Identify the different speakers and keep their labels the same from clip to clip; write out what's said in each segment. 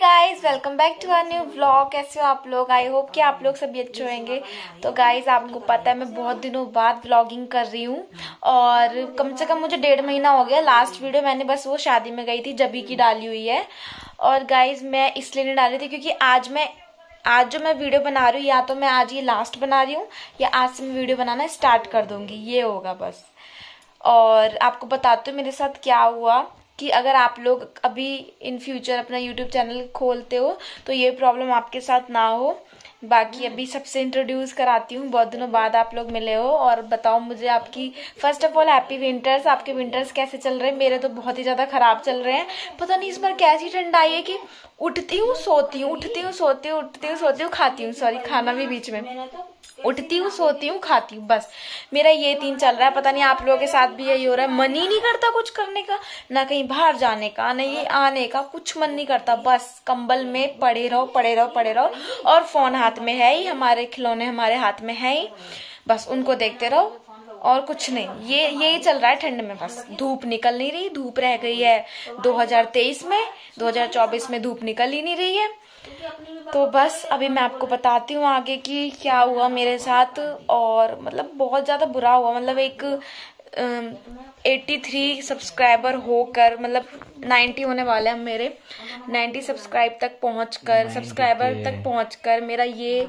Speaker 1: guys welcome back to our new vlog कैसे हो आप लोग आई होप कि आप लोग सभी अच्छे होंगे तो गाइस आपको पता है मैं बहुत दिनों बाद व्लॉगिंग कर रही हूँ और कम से कम मुझे डेढ़ महीना हो गया लास्ट वीडियो मैंने बस वो शादी में गई थी जबी की डाली हुई है और गाइज मैं इसलिए नहीं डाली थी क्योंकि आज मैं आज जो मैं वीडियो बना रही हूँ या तो मैं आज ये लास्ट बना रही हूँ या आज से मैं वीडियो बनाना स्टार्ट कर दूंगी ये होगा बस और आपको बताती हूँ मेरे साथ क्या हुआ कि अगर आप लोग अभी इन फ्यूचर अपना यूट्यूब चैनल खोलते हो तो ये प्रॉब्लम आपके साथ ना हो बाकी अभी सबसे इंट्रोड्यूस कराती हूँ बहुत दिनों बाद आप लोग मिले हो और बताओ मुझे आपकी first of all happy winters आपके विंटर्स कैसे चल रहे हैं मेरे तो बहुत ही ज़्यादा ख़राब चल रहे हैं पता नहीं इस बार कैसी ठंड आई है कि उठती हूँ सोती हूँ उठती हूँ सोती हूँ उठती हूँ सोती हूँ खाती हूँ सॉरी खाना भी बीच में उठती हूँ सोती हूँ खाती हूँ बस मेरा ये तीन चल रहा है पता नहीं आप लोगों के साथ भी यही हो रहा है मन ही नहीं करता कुछ करने का ना कहीं बाहर जाने का ना ये आने का कुछ मन नहीं करता बस कंबल में पड़े रहो पड़े रहो पड़े रहो और फोन हाथ में है ही हमारे खिलौने हमारे हाथ में है ही बस उनको देखते रहो और कुछ नहीं ये यही चल रहा है ठंड में बस धूप निकल नहीं रही धूप रह गई है 2023 में 2024 में धूप निकल ही नहीं रही है तो बस अभी मैं आपको बताती हूँ आगे कि क्या हुआ मेरे साथ और मतलब बहुत ज़्यादा बुरा हुआ मतलब एक एट्टी थ्री सब्सक्राइबर होकर मतलब नाइन्टी होने वाले हैं मेरे नाइन्टी सब्सक्राइब तक पहुँच कर सब्सक्राइबर तक पहुँच कर मेरा ये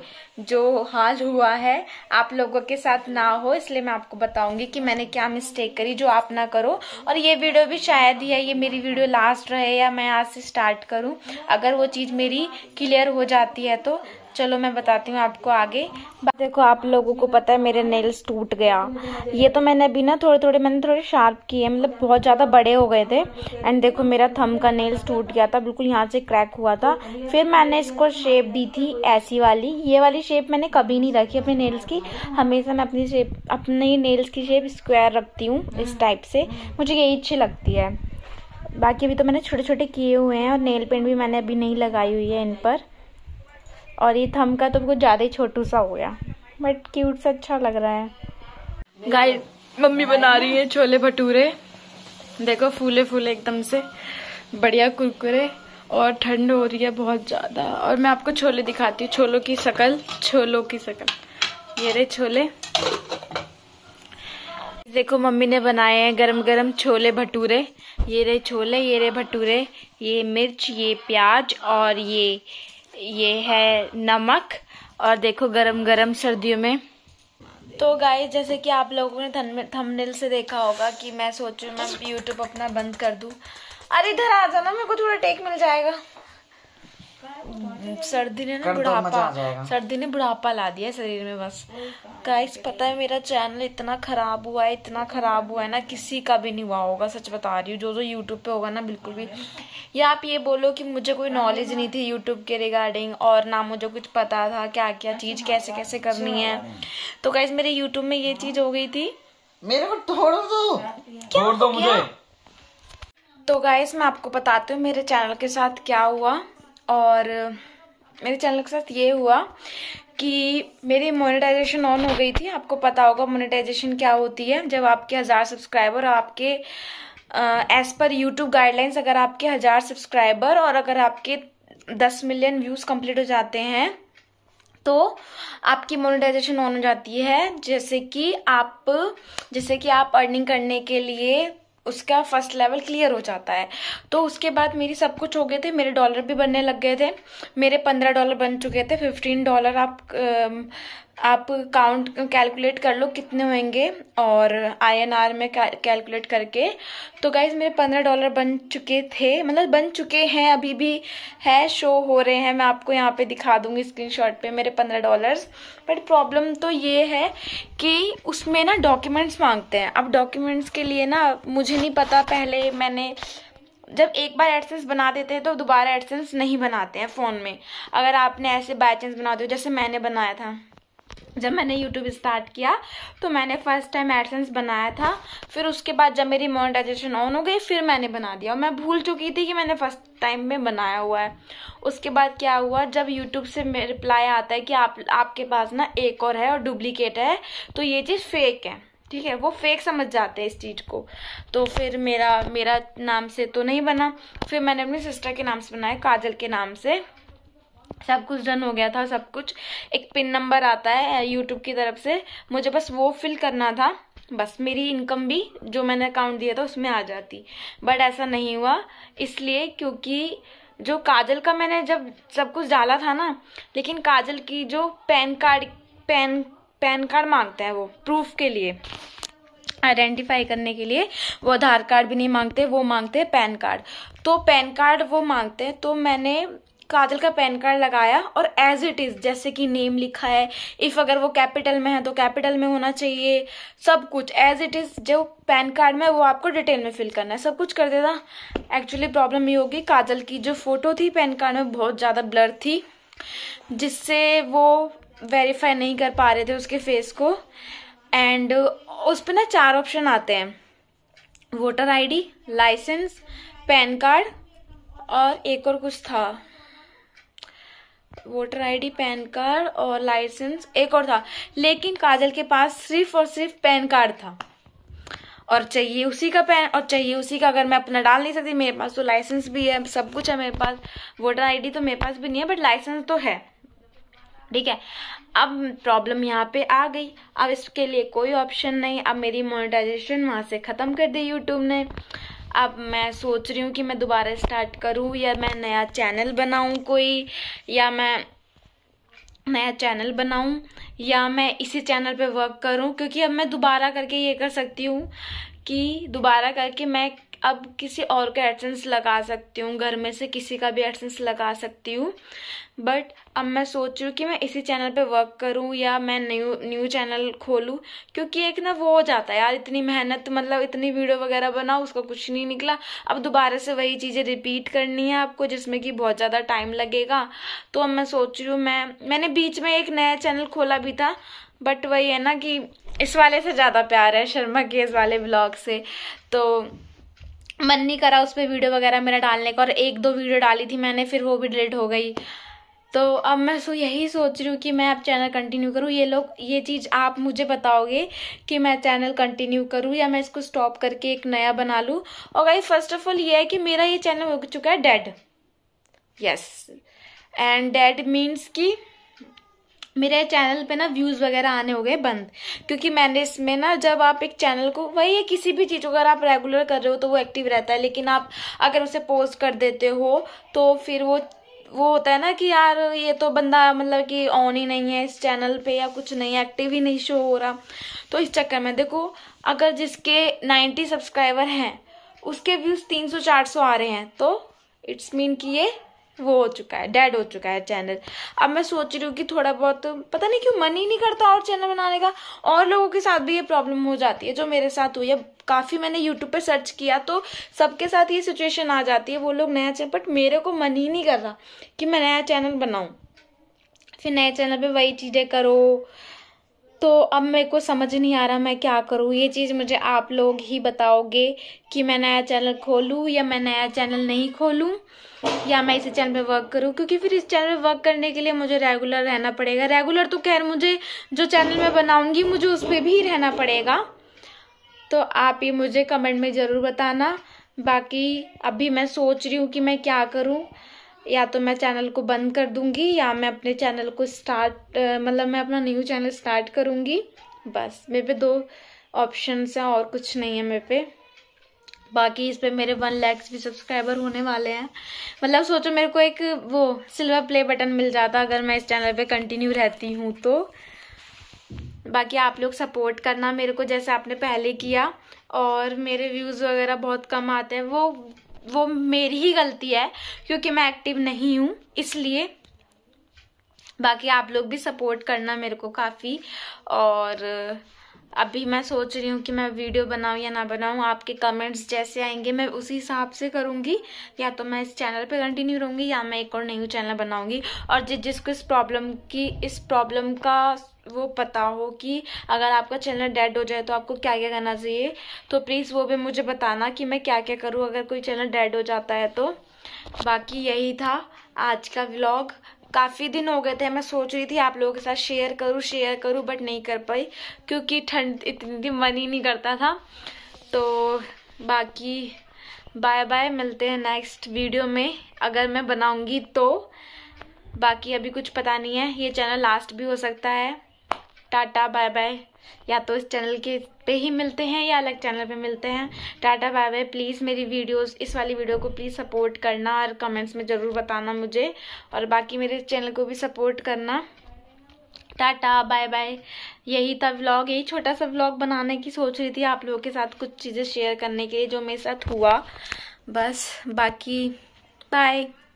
Speaker 1: जो हाल हुआ है आप लोगों के साथ ना हो इसलिए मैं आपको बताऊंगी कि मैंने क्या मिस्टेक करी जो आप ना करो और ये वीडियो भी शायद ही है ये मेरी वीडियो लास्ट रहे या मैं आज से स्टार्ट करूँ अगर वो चीज़ मेरी क्लियर हो जाती है तो चलो मैं बताती हूँ आपको आगे देखो आप लोगों को पता है मेरे नेल्स टूट गया ये तो मैंने अभी ना थोड़े थोड़े मैंने थोड़े शार्प किए मतलब बहुत ज़्यादा बड़े हो गए थे एंड देखो मेरा थम का नेल्स टूट गया था बिल्कुल यहाँ से क्रैक हुआ था फिर मैंने इसको शेप दी थी ऐसी वाली ये वाली शेप मैंने कभी नहीं रखी अपने नेल्स की हमेशा मैं अपनी शेप अपने नेल्स की शेप स्क्वायर रखती हूँ इस टाइप से मुझे यही अच्छी लगती है बाकी अभी तो मैंने छोटे छोटे किए हुए हैं और नेल पेंट भी मैंने अभी नहीं लगाई हुई है इन पर और ये थम का तो कुछ ज़्यादा ही छोटू सा हो गया बट क्यूट से अच्छा लग रहा है गाय मम्मी बना रही है छोले भटूरे देखो फूले फूले एकदम से बढ़िया कुरकुरे और ठंड हो रही है बहुत ज़्यादा और मैं आपको छोले दिखाती हूँ छोलों की शकल छोलों की शकल ये रे छोले देखो मम्मी ने बनाए हैं गरम गरम छोले भटूरे ये रे छोले ये रे भटूरे ये मिर्च ये प्याज और ये ये है नमक और देखो गरम गरम सर्दियों में तो गाय जैसे कि आप लोगों ने थंबनेल से देखा होगा कि मैं सोचू मैं यूट्यूब अपना बंद कर दूं अरे इधर आ जाना मेरे को थोड़ा टेक मिल जाएगा हम्म, सर्दी ने ना बुढ़ापा सर्दी ने बुढ़ापा ला दिया शरीर में बस गाइस पता है मेरा चैनल इतना खराब हुआ है इतना खराब हुआ है ना किसी का भी नहीं हुआ होगा सच बता रही हूँ जो जो यूट्यूब पे होगा ना बिल्कुल भी या आप ये बोलो कि मुझे कोई नॉलेज नहीं थी यूट्यूब के रिगार्डिंग और ना मुझे कुछ पता था क्या क्या चीज़ कैसे कैसे करनी है तो गाइस मेरे यूट्यूब में ये चीज़ हो गई थी मेरे को थोड़ा दो छोड़ दो मुझे तो गाइस मैं आपको बताती हूँ मेरे चैनल के साथ क्या हुआ और मेरे चैनल के साथ ये हुआ कि मेरी मोनेटाइजेशन ऑन हो गई थी आपको पता होगा मोनेटाइजेशन क्या होती है जब आपके हज़ार सब्सक्राइबर आपके एज़ पर यूट्यूब गाइडलाइंस अगर आपके हज़ार सब्सक्राइबर और अगर आपके दस मिलियन व्यूज़ कंप्लीट हो जाते हैं तो आपकी मोनेटाइजेशन ऑन हो जाती है जैसे कि आप जैसे कि आप अर्निंग करने के लिए उसका फर्स्ट लेवल क्लियर हो जाता है तो उसके बाद मेरी सब कुछ हो गए थे मेरे डॉलर भी बनने लग गए थे मेरे पंद्रह डॉलर बन चुके थे फिफ्टीन डॉलर आप आप काउंट कैलकुलेट कर लो कितने होंगे और आईएनआर में कैलकुलेट करके तो गाइज मेरे पंद्रह डॉलर बन चुके थे मतलब बन चुके हैं अभी भी है शो हो रहे हैं मैं आपको यहाँ पे दिखा दूंगी स्क्रीनशॉट पे मेरे पंद्रह डॉलर्स बट प्रॉब्लम तो ये है कि उसमें ना डॉक्यूमेंट्स मांगते हैं अब डॉक्यूमेंट्स के लिए ना मुझे नहीं पता पहले मैंने जब एक बार एडसेंस बना देते हैं तो दोबारा एडसेंस नहीं बनाते हैं फ़ोन में अगर आपने ऐसे बाई चांस बना दो जैसे मैंने बनाया था जब मैंने यूट्यूब स्टार्ट किया तो मैंने फर्स्ट टाइम एडसेंस बनाया था फिर उसके बाद जब मेरी मोनिटाइजेशन ऑन हो गई फिर मैंने बना दिया और मैं भूल चुकी थी कि मैंने फर्स्ट टाइम में बनाया हुआ है उसके बाद क्या हुआ जब यूट्यूब से रिप्लाई आता है कि आप आपके पास ना एक और है और डुप्लीकेट है तो ये चीज़ फेक है ठीक है वो फेक समझ जाते हैं इस चीज़ को तो फिर मेरा मेरा नाम से तो नहीं बना फिर मैंने अपनी सिस्टर के नाम से बनाया काजल के नाम से सब कुछ डन हो गया था सब कुछ एक पिन नंबर आता है यूट्यूब की तरफ से मुझे बस वो फिल करना था बस मेरी इनकम भी जो मैंने अकाउंट दिया था उसमें आ जाती बट ऐसा नहीं हुआ इसलिए क्योंकि जो काजल का मैंने जब सब कुछ डाला था ना लेकिन काजल की जो PAN card PAN PAN card मांगता है वो प्रूफ के लिए आइडेंटिफाई करने के लिए वो आधार कार्ड भी नहीं मांगते वो मांगते हैं पैन कार्ड तो पैन कार्ड वो मांगते हैं तो मैंने काजल का पैन कार्ड लगाया और एज इट इज़ जैसे कि नेम लिखा है इफ़ अगर वो कैपिटल में है तो कैपिटल में होना चाहिए सब कुछ एज इट इज़ जो पैन कार्ड में वो आपको डिटेल में फिल करना है सब कुछ कर देता एक्चुअली प्रॉब्लम ये होगी काजल की जो फ़ोटो थी पैन कार्ड में बहुत ज़्यादा ब्लर थी जिससे वो वेरीफाई नहीं कर पा रहे थे उसके फेस को एंड उस पर ना चार ऑप्शन आते हैं voter ID licence PAN card और एक और कुछ था वोटर आईडी पैन कार्ड और लाइसेंस एक और था लेकिन काजल के पास सिर्फ और सिर्फ पैन कार्ड था और चाहिए उसी का पैन और चाहिए उसी का अगर मैं अपना डाल नहीं सकती मेरे पास तो लाइसेंस भी है सब कुछ है मेरे पास वोटर आईडी तो मेरे पास भी नहीं है बट लाइसेंस तो है ठीक है अब प्रॉब्लम यहाँ पे आ गई अब इसके लिए कोई ऑप्शन नहीं अब मेरी मोनेटाइजेशन वहाँ से ख़त्म कर दी यूट्यूब ने अब मैं सोच रही हूँ कि मैं दोबारा स्टार्ट करूँ या मैं नया चैनल बनाऊँ कोई या मैं नया चैनल बनाऊँ या मैं इसी चैनल पे वर्क करूँ क्योंकि अब मैं दोबारा करके ये कर सकती हूँ कि दोबारा करके मैं अब किसी और का एडसेंस लगा सकती हूँ घर में से किसी का भी एडसेंस लगा सकती हूँ बट अब मैं सोच रही हूँ कि मैं इसी चैनल पे वर्क करूँ या मैं न्यू न्यू चैनल खोलूँ क्योंकि एक ना वो हो जाता है यार इतनी मेहनत मतलब इतनी वीडियो वगैरह बनाओ उसका कुछ नहीं निकला अब दोबारा से वही चीज़ें रिपीट करनी है आपको जिसमें कि बहुत ज़्यादा टाइम लगेगा तो अब मैं सोच रही हूँ मैं मैंने बीच में एक नया चैनल खोला भी था बट वही है ना कि इस वाले से ज़्यादा प्यार है शर्मा के इस वाले ब्लॉग से तो मन नहीं करा उस पर वीडियो वगैरह मेरा डालने का और एक दो वीडियो डाली थी मैंने फिर वो भी डिलीट हो गई तो अब मैं सो यही सोच रही हूँ कि मैं अब चैनल कंटिन्यू करूँ ये लोग ये चीज़ आप मुझे बताओगे कि मैं चैनल कंटिन्यू करूँ या मैं इसको स्टॉप करके एक नया बना लूँ और भाई फर्स्ट ऑफ ऑल ये है कि मेरा ये चैनल हो चुका है dead yes and dead means कि मेरे चैनल पे ना व्यूज़ वगैरह आने हो गए बंद क्योंकि मैंने इसमें ना जब आप एक चैनल को वही है किसी भी चीज़ को अगर आप रेगुलर कर रहे हो तो वो एक्टिव रहता है लेकिन आप अगर उसे पोस्ट कर देते हो तो फिर वो वो होता है ना कि यार ये तो बंदा मतलब कि ऑन ही नहीं है इस चैनल पे या कुछ नहीं एक्टिव ही नहीं शो हो रहा तो इस चक्कर में देखो अगर जिसके नाइन्टी सब्सक्राइबर हैं उसके व्यूज तीन सौ आ रहे हैं तो इट्स मीन कि ये वो हो चुका है डेड हो चुका है चैनल अब मैं सोच रही हूँ कि थोड़ा बहुत पता नहीं क्यों मन ही नहीं करता और चैनल बनाने का और लोगों के साथ भी ये प्रॉब्लम हो जाती है जो मेरे साथ हुई है काफ़ी मैंने यूट्यूब पर सर्च किया तो सबके साथ ये सिचुएशन आ जाती है वो लोग नया चैनल बट मेरे को मन ही नहीं कर रहा कि मैं नया चैनल बनाऊँ फिर नए चैनल पर वही चीज़ें करो तो अब मेरे को समझ नहीं आ रहा मैं क्या करूँ ये चीज़ मुझे आप लोग ही बताओगे कि मैं नया चैनल खोलूँ या मैं नया चैनल नहीं खोलूँ या मैं इसी चैनल पे वर्क करूँ क्योंकि फिर इस चैनल पे वर्क करने के लिए मुझे रेगुलर रहना पड़ेगा रेगुलर तो खैर मुझे जो चैनल मैं बनाऊँगी मुझे उस पर भी रहना पड़ेगा तो आप ये मुझे कमेंट में ज़रूर बताना बाकी अभी मैं सोच रही हूँ कि मैं क्या करूँ या तो मैं चैनल को बंद कर दूंगी या मैं अपने चैनल को स्टार्ट मतलब मैं अपना न्यू चैनल स्टार्ट करूंगी बस मेरे पे दो ऑप्शंस हैं और कुछ नहीं है मेरे पे बाकी इस पर मेरे वन लैक्स भी सब्सक्राइबर होने वाले हैं मतलब सोचो मेरे को एक वो सिल्वर प्ले बटन मिल जाता अगर मैं इस चैनल पे कंटिन्यू रहती हूँ तो बाकी आप लोग सपोर्ट करना मेरे को जैसे आपने पहले किया और मेरे व्यूज़ वगैरह बहुत कम आते हैं वो वो मेरी ही गलती है क्योंकि मैं एक्टिव नहीं हूँ इसलिए बाकी आप लोग भी सपोर्ट करना मेरे को काफ़ी और अभी मैं सोच रही हूँ कि मैं वीडियो बनाऊँ या ना बनाऊँ आपके कमेंट्स जैसे आएंगे मैं उसी हिसाब से करूँगी या तो मैं इस चैनल पे कंटिन्यू रहूँगी या मैं एक और न्यू चैनल बनाऊँगी और जिस जिसको इस प्रॉब्लम की इस प्रॉब्लम का वो पता हो कि अगर आपका चैनल डेड हो जाए तो आपको क्या क्या करना चाहिए तो प्लीज़ वो भी मुझे बताना कि मैं क्या क्या करूँ अगर कोई चैनल डेड हो जाता है तो बाकी यही था आज का व्लॉग काफ़ी दिन हो गए थे मैं सोच रही थी आप लोगों के साथ शेयर करूँ शेयर करूँ बट नहीं कर पाई क्योंकि ठंड इतनी दिन मन ही नहीं करता था तो बाकी बाय बाय मिलते हैं नेक्स्ट वीडियो में अगर मैं बनाऊँगी तो बाकी अभी कुछ पता नहीं है ये चैनल लास्ट भी हो सकता है टाटा बाय बाय या तो इस चैनल के पे ही मिलते हैं या अलग चैनल पे मिलते हैं टाटा बाय बाय प्लीज़ मेरी वीडियोस इस वाली वीडियो को प्लीज़ सपोर्ट करना और कमेंट्स में ज़रूर बताना मुझे और बाकी मेरे चैनल को भी सपोर्ट करना टाटा बाय बाय यही था व्लॉग यही छोटा सा व्लॉग बनाने की सोच रही थी आप लोगों के साथ कुछ चीज़ें शेयर करने के लिए जो मेरे साथ हुआ बस बाकी बाय